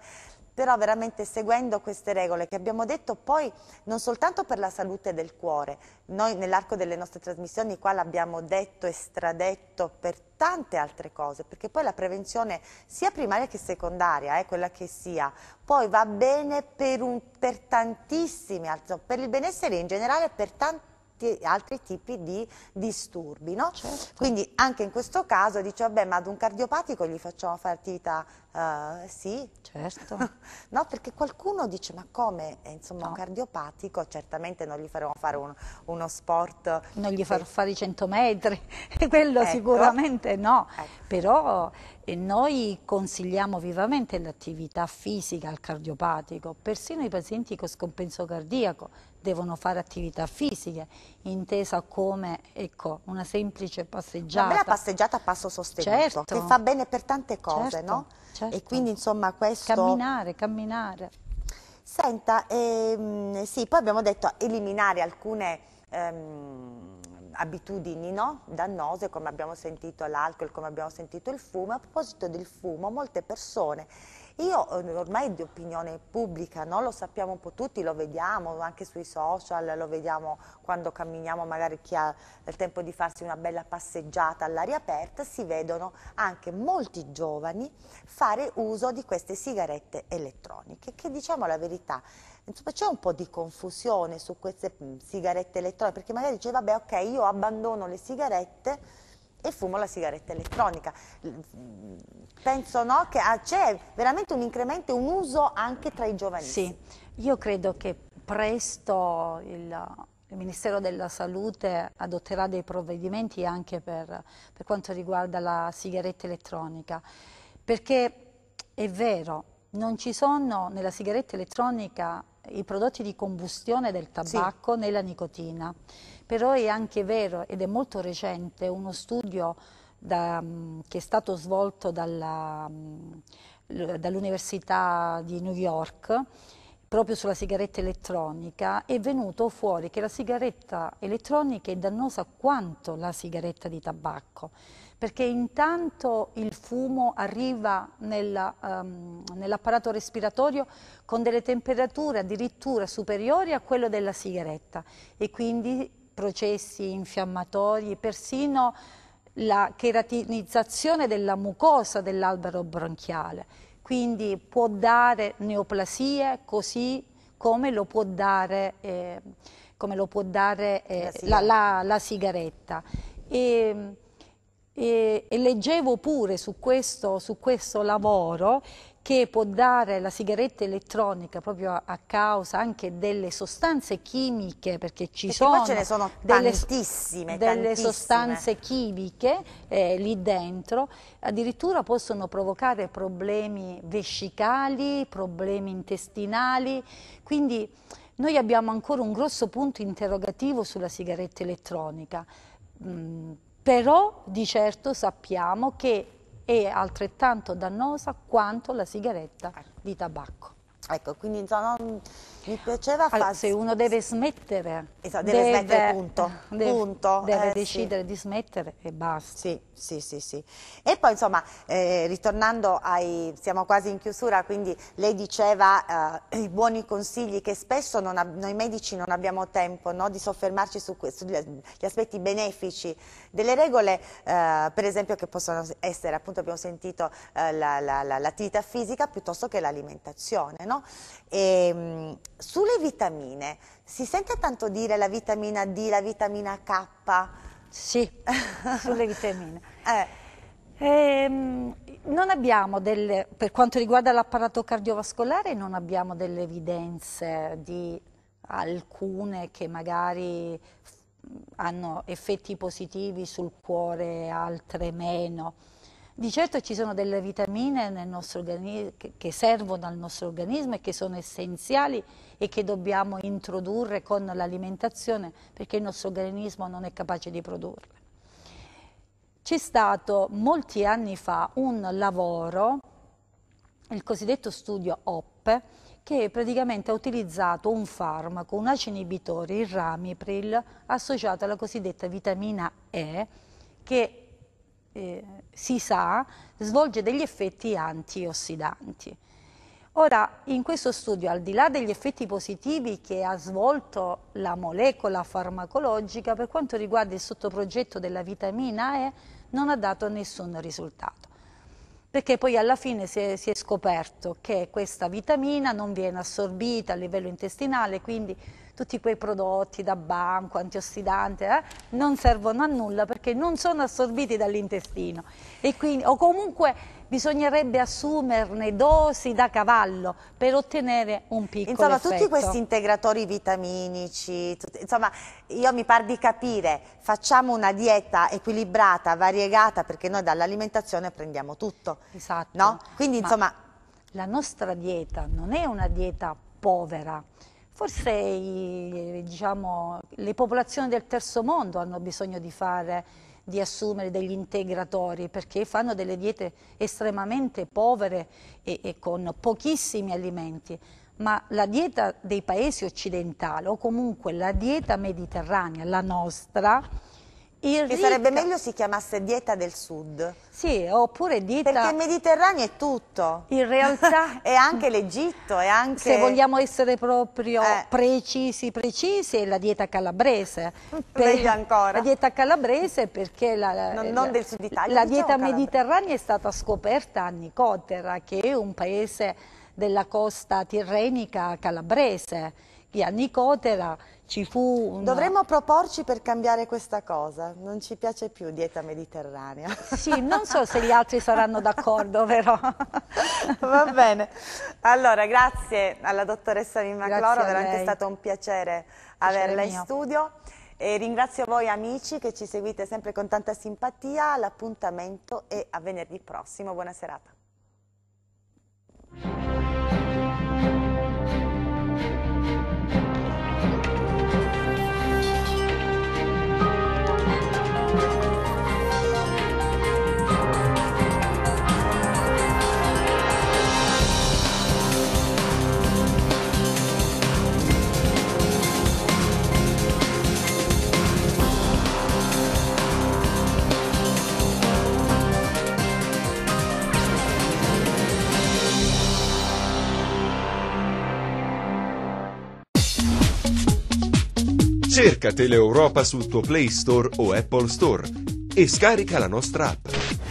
[SPEAKER 2] però veramente seguendo queste regole che abbiamo detto poi non soltanto per la salute del cuore, noi nell'arco delle nostre trasmissioni qua l'abbiamo detto e stradetto per tante altre cose, perché poi la prevenzione sia primaria che secondaria, eh, quella che sia, poi va bene per, un, per tantissimi, per il benessere in generale, per tantissimi altri tipi di disturbi. No? Certo. Quindi anche in questo caso dice, vabbè, ma ad un cardiopatico gli facciamo fare attività Uh, eh, sì, certo. [laughs] no, perché qualcuno dice, ma come, eh, insomma, no. un cardiopatico, certamente non gli faremo fare un, uno sport. Non gli farò fare i 100 metri, [laughs] quello ecco. sicuramente no, ecco. però
[SPEAKER 3] eh, noi consigliamo vivamente l'attività fisica al cardiopatico, persino i pazienti con scompenso cardiaco, devono fare attività fisiche, intesa come ecco, una semplice passeggiata. Una bella passeggiata
[SPEAKER 2] a passo sostenuto, certo. che fa bene per tante cose, certo, no? Certo. E quindi insomma questo... Camminare, camminare. Senta, ehm, sì, poi abbiamo detto eliminare alcune... Ehm, abitudini no? dannose come abbiamo sentito l'alcol, come abbiamo sentito il fumo. A proposito del fumo, molte persone io eh, ormai di opinione pubblica, no? lo sappiamo un po' tutti, lo vediamo anche sui social, lo vediamo quando camminiamo, magari chi ha il tempo di farsi una bella passeggiata all'aria aperta, si vedono anche molti giovani fare uso di queste sigarette elettroniche, che diciamo la verità, c'è un po' di confusione su queste mm, sigarette elettroniche, perché magari dice vabbè ok io abbandono le sigarette, e fumo la sigaretta elettronica. Penso no, che ah, c'è veramente un incremento un uso anche tra i giovanissimi.
[SPEAKER 3] Sì, io credo che presto il il Ministero della Salute adotterà dei provvedimenti anche per, per, quanto riguarda la sigaretta elettronica, perché è vero, non ci sono nella sigaretta elettronica i prodotti di combustione del tabacco sì. né la nicotina però è anche vero ed è molto recente uno studio da, mm, che è stato svolto mm, dall'Università di New York proprio sulla sigaretta elettronica, è venuto fuori che la sigaretta elettronica è dannosa quanto la sigaretta di tabacco, perché intanto il fumo arriva nel, um, ehm, nell'apparato respiratorio con delle temperature addirittura superiori a quelle della sigaretta e quindi processi infiammatori, persino la cheratinizzazione della mucosa dell'albero bronchiale. Quindi può dare neoplasie così come lo può dare, eh, lo può dare eh, la, la, la, sigaretta. E, e, e, leggevo pure su questo, su questo lavoro che può dare la sigaretta elettronica proprio a, causa anche delle sostanze chimiche, perché ci perché sono, ce ne sono delle, tantissime, delle tantissime. sostanze chimiche eh, lì dentro, addirittura possono provocare problemi vescicali, problemi intestinali, quindi noi abbiamo ancora un grosso punto interrogativo sulla sigaretta elettronica. Mm, però di certo sappiamo che è altrettanto dannosa quanto la sigaretta di tabacco.
[SPEAKER 2] Ecco, quindi non mi piaceva allora, Se
[SPEAKER 3] uno deve smettere... Esatto, deve, deve smettere, punto. Deve, punto. deve eh, decidere
[SPEAKER 2] sì. di smettere e basta. Sì, sì, sì. sì. E poi, insomma, eh, ritornando ai... Siamo quasi in chiusura, quindi lei diceva eh, i buoni consigli che spesso ha, noi medici non abbiamo tempo no, di soffermarci sugli aspetti benefici delle regole, eh, per esempio, che possono essere, appunto abbiamo sentito, l'attività eh, la, la, la, fisica piuttosto che l'alimentazione, no? E, ehm, sulle vitamine, si sente tanto dire la vitamina D, la vitamina K? Sì, sulle vitamine. [laughs] Eh. Ehm,
[SPEAKER 3] non abbiamo delle, per quanto riguarda l'apparato cardiovascolare, non abbiamo delle evidenze di alcune che magari mm, hanno effetti positivi sul cuore, altre meno. Di certo ci sono delle vitamine che servono al nostro organismo e che sono essenziali e che dobbiamo introdurre con l'alimentazione perché il nostro organismo non è capace di produrle. C'è stato molti anni fa un lavoro, il cosiddetto studio OP, che praticamente ha utilizzato un farmaco, un acino inibitore, il ramipril, associato alla cosiddetta vitamina E, che eh, si sa, svolge degli effetti antiossidanti. Ora, in questo studio, al di là degli effetti positivi che ha svolto la molecola farmacologica, per quanto riguarda il sottoprogetto della vitamina E, non ha dato nessun risultato. Perché poi alla fine si è, si è scoperto che questa vitamina non viene assorbita a livello intestinale, quindi tutti quei prodotti da banco, antiossidante, eh, non servono a nulla perché non sono assorbiti dall'intestino. o comunque
[SPEAKER 2] bisognerebbe assumerne dosi da cavallo per ottenere un piccolo Insomma, effetto. tutti questi integratori vitaminici, tutti, insomma, io mi par di capire, facciamo una dieta equilibrata, variegata, perché noi dall'alimentazione prendiamo tutto. Esatto. No? Quindi, Ma insomma... La nostra dieta non è una dieta povera,
[SPEAKER 3] Forse i, diciamo, le popolazioni del terzo mondo hanno bisogno di, fare, di assumere degli integratori perché fanno delle diete estremamente povere e, e con pochissimi alimenti ma la dieta dei paesi occidentali o comunque la dieta mediterranea, la nostra,
[SPEAKER 2] Irrita. Che sarebbe meglio si chiamasse dieta del sud. Sì, oppure dieta... Perché il Mediterraneo è tutto. In realtà... [laughs] è anche l'Egitto, è anche... Se vogliamo essere
[SPEAKER 3] proprio eh. precisi, precisi, è la dieta calabrese. [laughs] Per... Meglio ancora. La dieta calabrese perché la... Eh, non, non del sud Italia. La diciamo dieta calabrese. mediterranea è stata scoperta a Nicotera, che è un paese della costa tirrenica calabrese a Nicotera ci fu una... Dovremmo
[SPEAKER 2] proporci per cambiare questa cosa, non ci piace più dieta mediterranea. [laughs]
[SPEAKER 3] Sì, non so se gli altri saranno d'accordo [laughs] però.
[SPEAKER 2] Va bene, allora grazie alla dottoressa Mimma Cloro, veramente è stato un piacere, piacere averla mio. in studio. E ringrazio voi amici che ci seguite sempre con tanta simpatia, l'appuntamento è a venerdì prossimo, buona serata.
[SPEAKER 1] Cerca Teleeuropa sul tuo Play Store o Apple Store e scarica la nostra app.